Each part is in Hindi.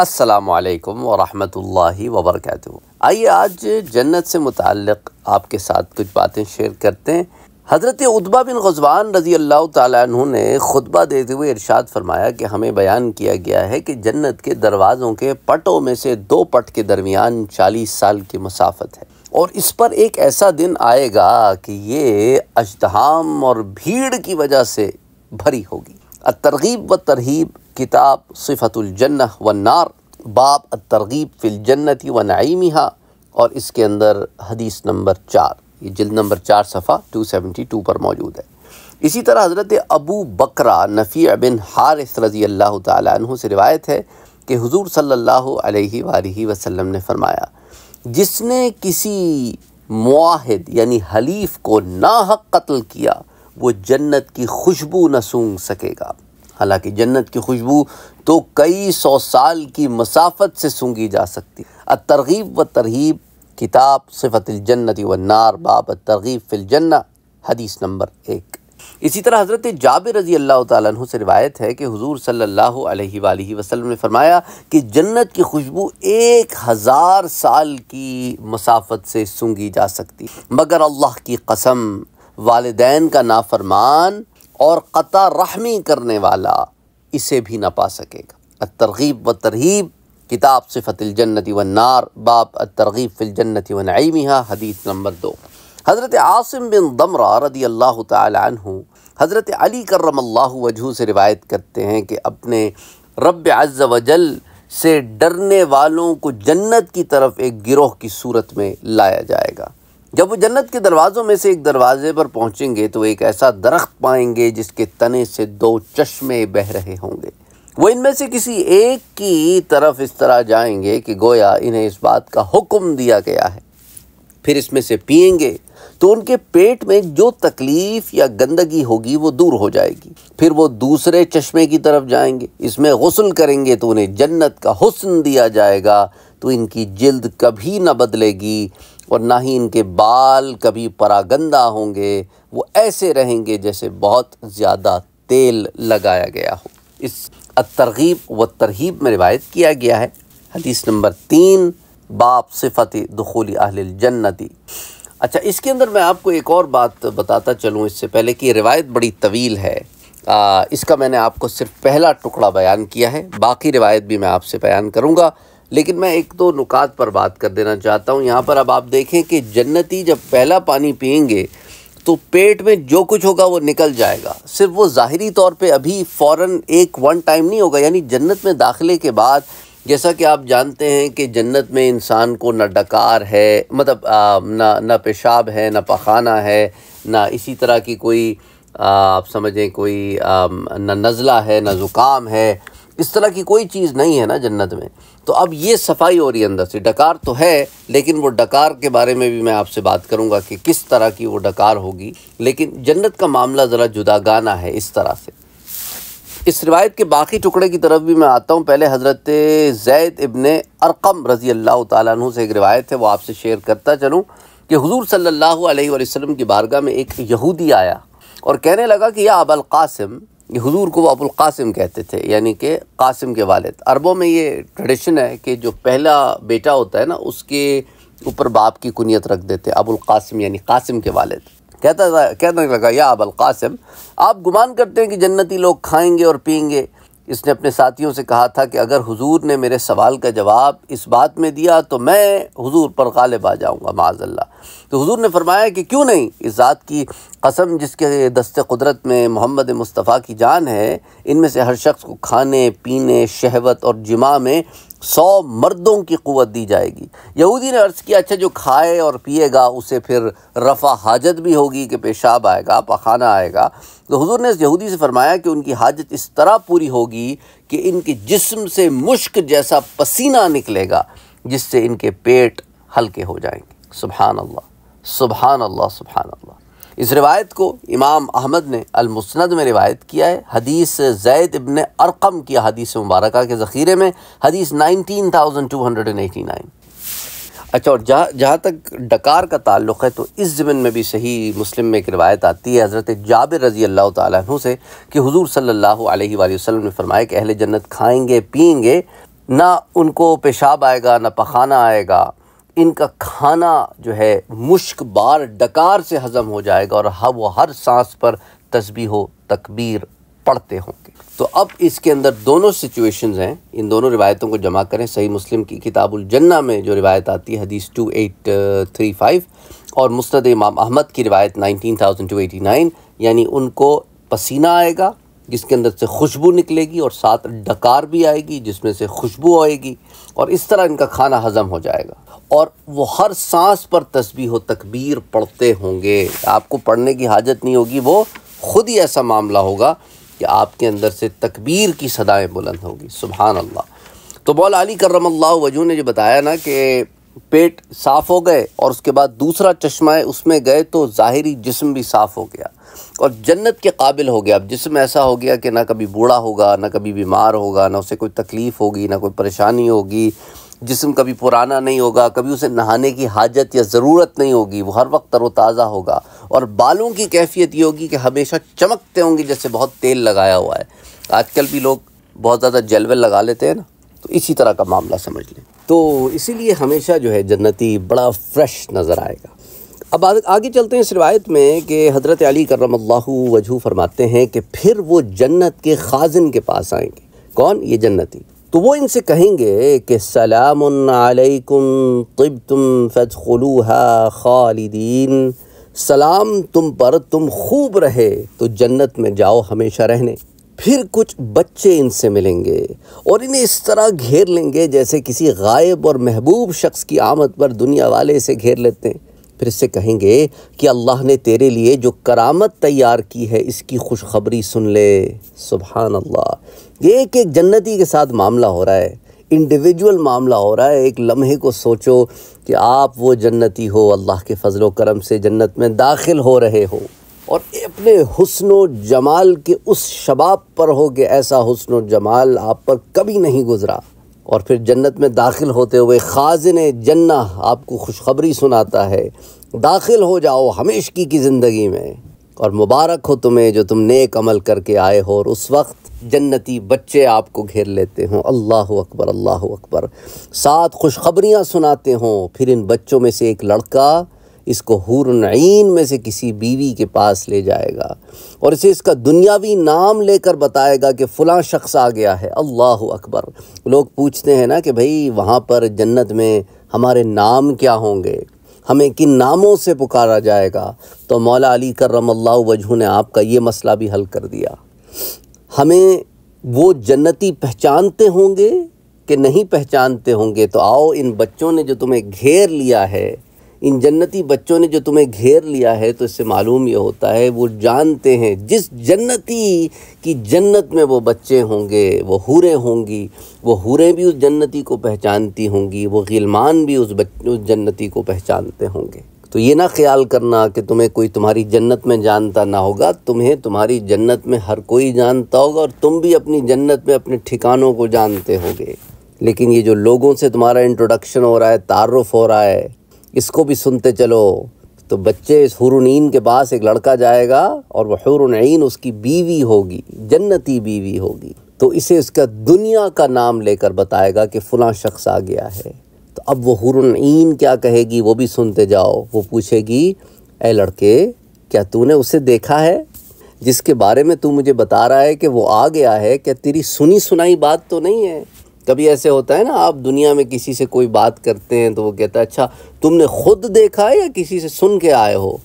असलकम वरहमल वबरक आइए आज जन्नत से मुतक़ आपके साथ कुछ बातें शेयर करते हैं हज़रत उतबा बिन गजवान रज़ी अल्लाह ने खुतबा देते हुए इरशाद फरमाया कि हमें बयान किया गया है कि जन्नत के दरवाज़ों के पटों में से दो पट के दरमियान चालीस साल की मसाफत है और इस पर एक ऐसा दिन आएगा कि ये अजदहाम और भीड़ की वजह से भरी होगी अतरगीब व तरहीब किताब सिफ़तुलजन्ना व नार बाब तरगीब फ़िलजन्नती व नईमिहा और इसके अंदर हदीस नंबर चार ये जल्द नंबर चार सफ़ा टू सेवेंटी टू पर मौजूद है इसी तरह हज़रत अबू बकरा नफ़ी बिन हारिस रज़ी अल्लाह तु से रिवायत है कि हजूर सल्ला वसम ने फ़रमाया जिसने किसी माहद यानि हलीफ को ना हक कत्ल किया वो जन्नत की खुशबू न सूंघ सकेगा हालांकि जन्नत की खुशबू तो कई सौ साल की मसाफत से सूंघी जा सकती अ तरगीब व तरहीब किताब सिफत व नार बाब तरगीब फिलजन्ना हदीस नंबर एक इसी तरह हज़रत जाबिर रजी अल्लाह तु से रिवायत है कि हुजूर सल्लल्लाहु अलैहि वसल्लम ने फरमाया कि जन्नत की खुशबू एक हज़ार साल की मसाफत से सूंघी जा सकती मगर अल्लाह की कसम वालदेन का नाफरमान और क़ता रहमी करने वाला इसे भी ना पा सकेगा तरगीब व तरहीब किताब सिफतिलजन्नति जन्नति व नार बाप तरगीब फिल जन्नति व नईमी हदीस नंबर दो हज़रत आसिम बिन दमरा रदी अल्लाह तु हज़रत अली करम अल्लाह वजह से रिवायत करते हैं कि अपने रब अज़ वजल से डरने वालों को जन्नत की तरफ एक गिरोह की सूरत में लाया जाएगा जब वो जन्नत के दरवाज़ों में से एक दरवाज़े पर पहुँचेंगे तो एक ऐसा दरख्त पाएंगे जिसके तने से दो चश्मे बह रहे होंगे वो इनमें से किसी एक की तरफ इस तरह जाएंगे कि गोया इन्हें इस बात का हुक्म दिया गया है फिर इसमें से पियेंगे तो उनके पेट में जो तकलीफ़ या गंदगी होगी वो दूर हो जाएगी फिर वो दूसरे चश्मे की तरफ जाएंगे इसमें गसल करेंगे तो उन्हें जन्नत का हुसन दिया जाएगा तो इनकी जिल्द कभी ना बदलेगी और ना ही इनके बाल कभी परागंदा होंगे वो ऐसे रहेंगे जैसे बहुत ज़्यादा तेल लगाया गया हो इस तरगीब व तरहीब में रिवायत किया गया है हदीस नंबर तीन बाप सिफत दखोली अहल जन्नती अच्छा इसके अंदर मैं आपको एक और बात बताता चलूँ इससे पहले कि रिवायत बड़ी तवील है आ, इसका मैंने आपको सिर्फ पहला टुकड़ा बयान किया है बाकी रिवायत भी मैं आपसे बयान करूँगा लेकिन मैं एक दो नुकात पर बात कर देना चाहता हूँ यहाँ पर अब आप देखें कि जन्नती जब पहला पानी पियेंगे तो पेट में जो कुछ होगा वो निकल जाएगा सिर्फ वो ज़ाहरी तौर पे अभी फ़ौर एक वन टाइम नहीं होगा यानी जन्नत में दाखिले के बाद जैसा कि आप जानते हैं कि जन्नत में इंसान को ना डकार है मतलब आ, ना ना पेशाब है ना पखाना है ना इसी तरह की कोई आ, आप समझें कोई आ, ना नज़ला है ना ज़ुकाम है इस तरह की कोई चीज़ नहीं है ना जन्नत में तो अब ये सफाई हो रही है अंदर से डकार तो है लेकिन वो डकार के बारे में भी मैं आपसे बात करूंगा कि किस तरह की वो डकार होगी लेकिन जन्नत का मामला ज़रा जुदा गाना है इस तरह से इस रिवायत के बाकी टुकड़े की तरफ भी मैं आता हूँ पहले हज़रत जैद इबन अरकम रज़ी अल्लाह तु से एक रिवायत है वो आपसे शेयर करता चलूँ कि हजूर सल्ला वसलम की बारगाह में एक यहूदी आया और कहने लगा कि यह अबालकासम हुजूर को वो अबुल कासिम कहते थे यानी कि कासिम के वालिद अरबों में ये ट्रेडिशन है कि जो पहला बेटा होता है ना उसके ऊपर बाप की कुनियत रख देते अबुल कासिम यानी कासिम के वालिद कहता था कहने लगा या अबुल कासिम आप गुमान करते हैं कि जन्नती लोग खाएंगे और पियेंगे इसने अपने साथियों से कहा था कि अगर हुजूर ने मेरे सवाल का जवाब इस बात में दिया तो मैं हुजूर पर गालिब आ जाऊँगा माजल्ला तो हुजूर ने फरमाया कि क्यों नहीं इस ज़ात की कसम जिसके दस्ते कुदरत में मोहम्मद मुस्तफ़ा की जान है इनमें से हर शख्स को खाने पीने शहवत और जिमा में सौ मर्दों की क़वत दी जाएगी यहूदी ने अर्ज़ किया अच्छा जो खाए और पिएगा उसे फिर रफ़ा हाजत भी होगी कि पेशाब आएगा पखाना आएगा तो हुजूर ने इस यहूदी से फरमाया कि उनकी हाजत इस तरह पूरी होगी कि इनके जिस्म से मुश्क जैसा पसीना निकलेगा जिससे इनके पेट हल्के हो जाएंगे सुबहानल्ला सुबहानल्ला सुबहानल्ला अल्लाह सुबहान अल्लाह इस रिवायत को इमाम अहमद ने अलमुसनद में रिवायत किया है हदीस जैद इबन अरकम की हदीस मुबारक के ज़ख़ीरे में हदीस nineteen thousand two hundred and eighty nine अच्छा और जहाँ जहाँ तक डकार का ताल्लुक़ है तो इस ज़मन में भी सही मुस्लिम में एक रिवायत आती है हज़रत जाबिर रज़ी अल्लाह तु से कि हज़ूर सल्ला अलैहि ने फरमाया कि अहल जन्नत खाएँगे पियेंगे ना उनको पेशाब आएगा ना पखाना आएगा इनका खाना जो है मुश्क बार डकार से हज़म हो जाएगा और हाँ वो हर सांस पर तस्बी हो तकबीर पढ़ते होंगे तो अब इसके अंदर दोनों सिचुएशंस हैं इन दोनों रिवायतों को जमा करें सही मुस्लिम की किताबुल जन्ना में जो रिवायत आती है हदीस टू एट थ्री फाइव और मुस्द इमाम अहमद की रिवायत nineteen thousand two eighty nine यानी उनको पसीना आएगा जिसके अंदर से खुशबू निकलेगी और साथ डकार भी आएगी जिसमें से खुशबू आएगी और इस तरह इनका खाना हज़म हो जाएगा और वो हर सांस पर तस्बी हो तकबीर पढ़ते होंगे आपको पढ़ने की हाजत नहीं होगी वो ख़ुद ही ऐसा मामला होगा कि आपके अंदर से तकबीर की सदाएँ बुलंद होगी सुबहान अल्लाह तो मौल अली करम वजू ने जो बताया ना कि पेट साफ़ हो गए और उसके बाद दूसरा चश्मा है उसमें गए तो ज़ाहरी जिस्म भी साफ़ हो गया और जन्नत के काबिल हो गया अब जिसम ऐसा हो गया कि ना कभी बूढ़ा होगा ना कभी बीमार होगा ना उसे कोई तकलीफ़ होगी ना कोई परेशानी होगी जिसम कभी पुराना नहीं होगा कभी उसे नहाने की हाजत या ज़रूरत नहीं होगी वो हर वक्त तरोताज़ा होगा और बालों की कैफियत ये होगी कि हमेशा चमकते होंगे जैसे बहुत तेल लगाया हुआ है आजकल भी लोग बहुत ज़्यादा जलवेल लगा लेते हैं ना तो इसी तरह का मामला समझ लें तो इसीलिए हमेशा जो है जन्नती बड़ा फ्रेश नज़र आएगा अब आगे चलते हैं इस रिवायत में कि हज़रत अली करम वजू फरमाते हैं कि फिर वो जन्नत के खाजन के पास आएंगे कौन ये जन्नती तो वो इनसे कहेंगे कि सलामकुम तब तुम फ़तखलूहा खालिदीन सलाम तुम पर तुम खूब रहे तो जन्नत में जाओ हमेशा रहने फिर कुछ बच्चे इनसे मिलेंगे और इन्हें इस तरह घेर लेंगे जैसे किसी गायब और महबूब शख्स की आमद पर दुनिया वाले इसे घेर लेते हैं फिर इससे कहेंगे कि अल्लाह ने तेरे लिए जो करामत तैयार की है इसकी खुशखबरी सुन ले सुबहान अल्लाह एक एक जन्नती के साथ मामला हो रहा है इंडिविजुअल मामला हो रहा है एक लम्हे को सोचो कि आप वो जन्नती हो अल्लाह के फ़जल करम से जन्नत में दाखिल हो रहे हो और अपने हसन व जमाल के उस शबाब पर हो कि ऐसा हसन जमाल आप पर कभी नहीं गुज़रा और फिर जन्नत में दाखिल होते हुए खाजिन जन्ना आपको खुशखबरी सुनाता है दाखिल हो जाओ हमेशगी की ज़िंदगी में और मुबारक हो तुम्हें जो तुम नेक अमल करके आए हो और उस वक्त जन्नती बच्चे आपको घेर लेते हों अल्लाह अकबर अल्लाह अकबर साथ खुशखबरियाँ सुनाते हों फिर इन बच्चों में से एक लड़का इसको हूरन में से किसी बीवी के पास ले जाएगा और इसे इसका दुनियावी नाम लेकर बताएगा कि फ़लाँ शख्स आ गया है अल्लाह अकबर लोग पूछते हैं ना कि भाई वहाँ पर जन्नत में हमारे नाम क्या होंगे हमें किन नामों से पुकारा जाएगा तो मौला अली करम वजह ने आपका ये मसला भी हल कर दिया हमें वो जन्नती पहचानते होंगे कि नहीं पहचानते होंगे तो आओ इन बच्चों ने जो तुम्हें घेर लिया है इन जन्नती बच्चों ने जो तुम्हें घेर लिया है तो इससे मालूम ये होता है वो जानते हैं जिस जन्नती की जन्नत में वो बच्चे होंगे वो हूरें होंगी वो हूरें भी उस जन्नती को पहचानती होंगी वो गिलमान भी उस बच उस जन्नती को पहचानते होंगे तो ये ना ख्याल करना कि तुम्हें कोई तुम्हारी जन्नत में जानता ना होगा तुम्हें तुम्हारी जन्नत में हर कोई जानता होगा और तुम भी अपनी जन्नत में अपने ठिकानों को जानते होगे लेकिन ये जो लोगों से तुम्हारा इंट्रोडक्शन हो रहा है तारफ़ हो रहा है इसको भी सुनते चलो तो बच्चे इस हुरुनीन के पास एक लड़का जाएगा और वह हुरुनीन उसकी बीवी होगी जन्नती बीवी होगी तो इसे इसका दुनिया का नाम लेकर बताएगा कि फ़लाँ शख्स आ गया है तो अब वो हुरुनीन क्या कहेगी वो भी सुनते जाओ वो पूछेगी ए लड़के क्या तूने उसे देखा है जिसके बारे में तू मुझे बता रहा है कि वो आ गया है क्या तेरी सुनी सुनाई बात तो नहीं है कभी ऐसे होता है ना आप दुनिया में किसी से कोई बात करते हैं तो वो कहता है अच्छा तुमने खुद देखा है या किसी से सुन के आए हो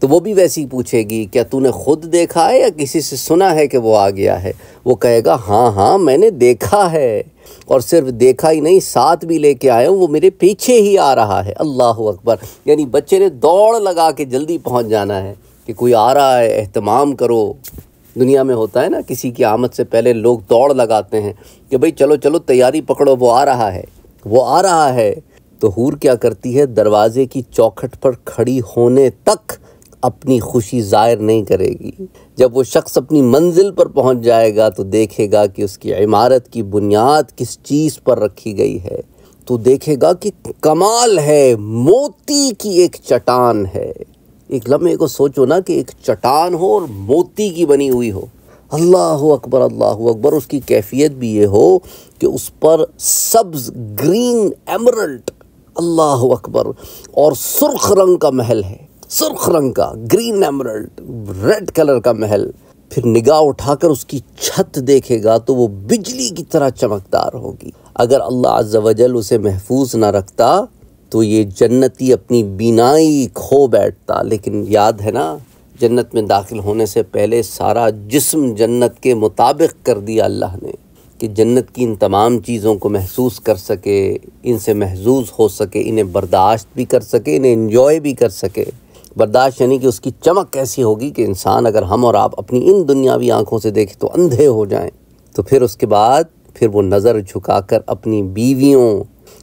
तो वो भी वैसी पूछेगी क्या तूने खुद देखा है या किसी से सुना है कि वो आ गया है वो कहेगा हाँ हाँ मैंने देखा है और सिर्फ देखा ही नहीं साथ भी लेके आया हूँ वो मेरे पीछे ही आ रहा है अल्लाह अकबर यानी बच्चे ने दौड़ लगा के जल्दी पहुँच जाना है कि कोई आ रहा है अहतमाम करो दुनिया में होता है ना किसी की आमद से पहले लोग दौड़ लगाते हैं कि भाई चलो चलो तैयारी पकड़ो वो आ रहा है वो आ रहा है तो हूर क्या करती है दरवाजे की चौखट पर खड़ी होने तक अपनी खुशी ज़ाहिर नहीं करेगी जब वो शख्स अपनी मंजिल पर पहुंच जाएगा तो देखेगा कि उसकी इमारत की बुनियाद किस चीज़ पर रखी गई है तो देखेगा कि कमाल है मोती की एक चटान है एक लम्हे को सोचो ना कि एक चट्टान हो और मोती की बनी हुई हो अल्लाह अकबर अल्लाह अकबर उसकी कैफियत भी ये हो कि उस पर सब्ज़ ग्रीन एमरल्ट अल्लाह अकबर और सुर्ख रंग का महल है सुर्ख रंग का ग्रीन एमरल्ट रेड कलर का महल फिर निगाह उठाकर उसकी छत देखेगा तो वो बिजली की तरह चमकदार होगी अगर अल्लाह अज्जा उसे महफूज ना रखता तो ये जन्नती अपनी बीनाई खो बैठता लेकिन याद है ना जन्नत में दाखिल होने से पहले सारा जिस्म जन्नत के मुताबिक कर दिया अल्लाह ने कि जन्नत की इन तमाम चीज़ों को महसूस कर सके इनसे महजूज हो सके इन्हें बर्दाश्त भी कर सके इन्हें इन्जॉय भी कर सके बर्दाश्त यानी कि उसकी चमक ऐसी होगी कि इंसान अगर हम और आप अपनी इन दुनियावी आँखों से देखें तो अंधे हो जाएं तो फिर उसके बाद फिर वो नज़र झुकाकर अपनी बीवियों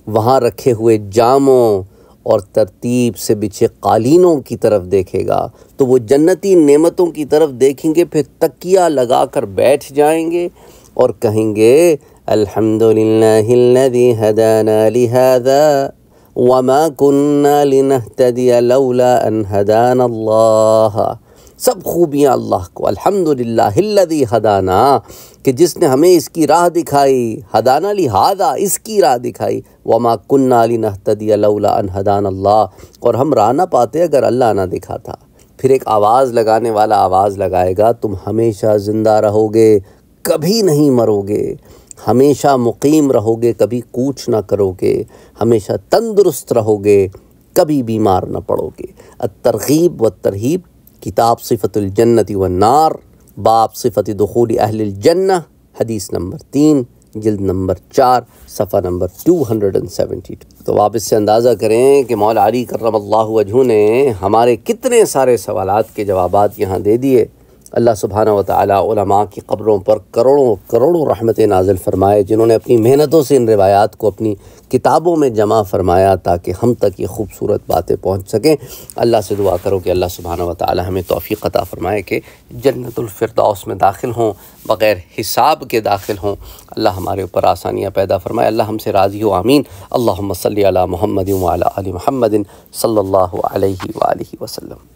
वहाँ रखे हुए जामों और तरतीब से बिछे कालीनों की तरफ देखेगा तो वो जन्नती नेमतों की तरफ देखेंगे फिर तकिया लगा कर बैठ जाएंगे और कहेंगे अल्हम्दुलिल्लाहिल्लज़ी हदाना लिहाजा वमा कुन्ना लिनहतदिया लौला अन अल्लाह सब खूबियाँ अल्लाह को अल्हम्दुलिल्लाह हदाना कि जिसने हमें इसकी राह दिखाई हदाना लिहादा इसकी राह दिखाई वमा कन्ना अली नहतदी अन हदान अल्लाह और हम राह ना पाते अगर अल्लाह ना दिखाता फिर एक आवाज़ लगाने वाला आवाज़ लगाएगा तुम हमेशा ज़िंदा रहोगे कभी नहीं मरोगे हमेशा मुकीम रहोगे कभी कूच ना करोगे हमेशा तंदुरुस्त रहोगे कभी बीमार ना पड़ोगे तरगीब व तरहीब किताब सिफतुलजन्नति व नार बाप सिफ़त दखूल अहलजन्ना हदीस नंबर तीन जल्द नंबर चार सफ़ा number two hundred and seventy two तो आप इससे अंदाज़ा करें कि मौला अली करम अल्लाह वजू ने हमारे कितने सारे सवाल के जवाब यहाँ दे दिए अल्लाह सुबहाना वाली की कब्रों पर करोड़ों करोड़ों रहमत नाजिल फ़रमाए जिन्होंने अपनी मेहनतों से इन रिवायात को अपनी किताबों में जमा फ़रमाया ताकि हम तक ये खूबसूरत बातें पहुँच सकें अल्लाह से दुआ करो कि अल्लाह सुबहाना वाली हमें तोफ़ी अता फ़रमाए कि जन्नतफरदौस में दाखिल हों बग़ैर हिसाब के दाखिल हों अल्लाह हमारे ऊपर आसानियाँ पैदा फ़रमाए अल्लाह हमसे राज़ी हो आमीन अल्लाह सल महमद महमदिन सल्ला वसलम